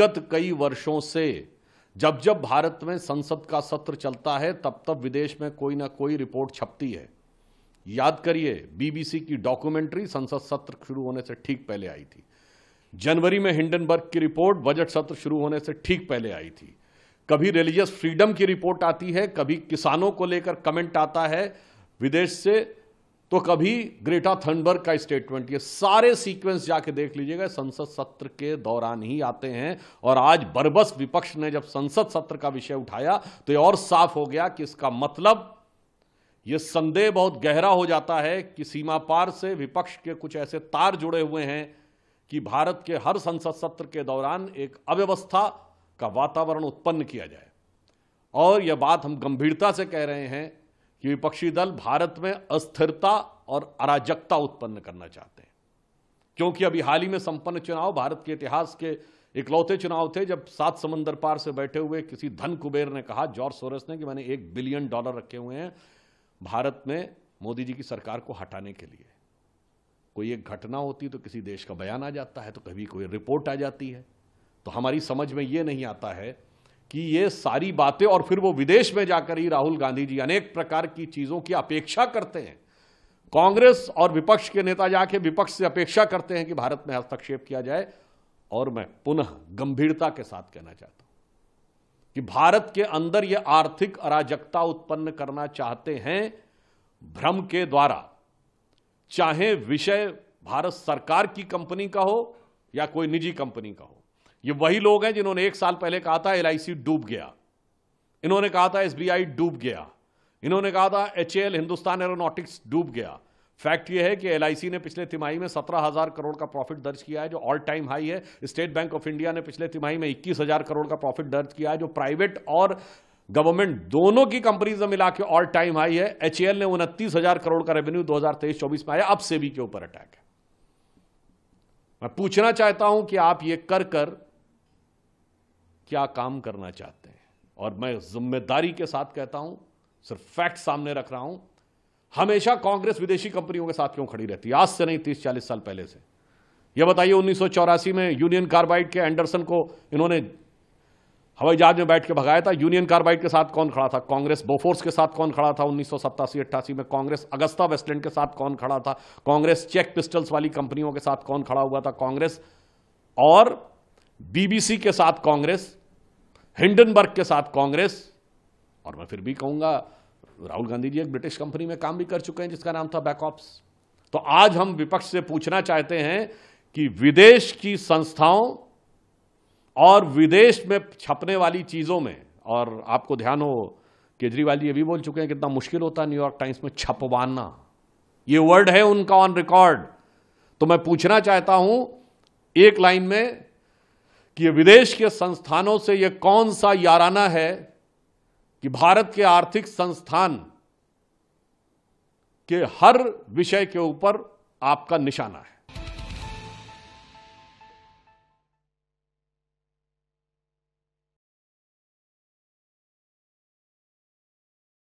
गत कई वर्षों से जब जब भारत में संसद का सत्र चलता है तब तब विदेश में कोई ना कोई रिपोर्ट छपती है याद करिए बीबीसी की डॉक्यूमेंट्री संसद सत्र शुरू होने से ठीक पहले आई थी जनवरी में हिंडनबर्ग की रिपोर्ट बजट सत्र शुरू होने से ठीक पहले आई थी कभी रिलीजियस फ्रीडम की रिपोर्ट आती है कभी किसानों को लेकर कमेंट आता है विदेश से तो कभी ग्रेटा थंडबर्ग का स्टेटमेंट ये सारे सीक्वेंस जाके देख लीजिएगा संसद सत्र के दौरान ही आते हैं और आज बरबस विपक्ष ने जब संसद सत्र का विषय उठाया तो ये और साफ हो गया कि इसका मतलब ये संदेह बहुत गहरा हो जाता है कि सीमा पार से विपक्ष के कुछ ऐसे तार जुड़े हुए हैं कि भारत के हर संसद सत्र के दौरान एक अव्यवस्था का वातावरण उत्पन्न किया जाए और यह बात हम गंभीरता से कह रहे हैं कि विपक्षी दल भारत में अस्थिरता और अराजकता उत्पन्न करना चाहते हैं क्योंकि अभी हाल ही में संपन्न चुनाव भारत के इतिहास के इकलौते चुनाव थे जब सात समंदर पार से बैठे हुए किसी धन कुबेर ने कहा जॉर्ज सोरेस ने कि मैंने एक बिलियन डॉलर रखे हुए हैं भारत में मोदी जी की सरकार को हटाने के लिए कोई एक घटना होती तो किसी देश का बयान आ जाता है तो कभी कोई रिपोर्ट आ जाती है तो हमारी समझ में ये नहीं आता है कि ये सारी बातें और फिर वो विदेश में जाकर ही राहुल गांधी जी अनेक प्रकार की चीज़ों की अपेक्षा करते हैं कांग्रेस और विपक्ष के नेता जाके विपक्ष से अपेक्षा करते हैं कि भारत में हस्तक्षेप किया जाए और मैं पुनः गंभीरता के साथ कहना चाहता हूं कि भारत के अंदर ये आर्थिक अराजकता उत्पन्न करना चाहते हैं भ्रम के द्वारा चाहे विषय भारत सरकार की कंपनी का हो या कोई निजी कंपनी का हो ये वही लोग हैं जिन्होंने एक साल पहले कहा था एल डूब गया इन्होंने कहा था एस डूब गया इन्होंने कहा था एच हिंदुस्तान एरोनॉटिक्स डूब गया फैक्ट यह है कि एल ने पिछले तिमाही में सत्रह हजार करोड़ का प्रॉफिट दर्ज किया है जो ऑल टाइम हाई है स्टेट बैंक ऑफ इंडिया ने पिछले तिमाही में इक्कीस हजार करोड़ का प्रॉफिट दर्ज किया है जो प्राइवेट और गवर्नमेंट दोनों की कंपनीज में मिला के ऑल टाइम हाई है एच ने उनतीस हजार करोड़ का रेवेन्यू दो हजार में आया अब सेबी के ऊपर अटैक है मैं पूछना चाहता हूं कि आप ये कर कर क्या काम करना चाहते हैं और मैं जिम्मेदारी के साथ कहता हूं सिर्फ फैक्ट सामने रख रहा हूं हमेशा कांग्रेस विदेशी कंपनियों के साथ क्यों खड़ी रहती है आज से नहीं तीस चालीस साल पहले से यह बताइए उन्नीस में यूनियन कार्बाइड के एंडरसन को इन्होंने हवाई जहाज में बैठ के भगाया था यूनियन कार्बाइड के साथ कौन खड़ा था कांग्रेस बोफोर्स के साथ कौन खड़ा था उन्नीस सौ में कांग्रेस अगस्ता वेस्टलैंड के साथ कौन खड़ा था कांग्रेस चेक पिस्टल्स वाली कंपनियों के साथ कौन खड़ा हुआ था कांग्रेस और बीबीसी के साथ कांग्रेस हिंडनबर्ग के साथ कांग्रेस और मैं फिर भी कहूंगा राहुल गांधी जी एक ब्रिटिश कंपनी में काम भी कर चुके हैं जिसका नाम था बैकऑप्स तो आज हम विपक्ष से पूछना चाहते हैं कि विदेश की संस्थाओं और विदेश में छपने वाली चीज़ों में और आपको ध्यान हो केजरीवाल जी ये भी बोल चुके हैं कितना मुश्किल होता है न्यूयॉर्क टाइम्स में छपवाना ये वर्ड है उनका ऑन रिकॉर्ड तो मैं पूछना चाहता हूं एक लाइन में कि विदेश के संस्थानों से यह कौन सा याराना है कि भारत के आर्थिक संस्थान के हर विषय के ऊपर आपका निशाना है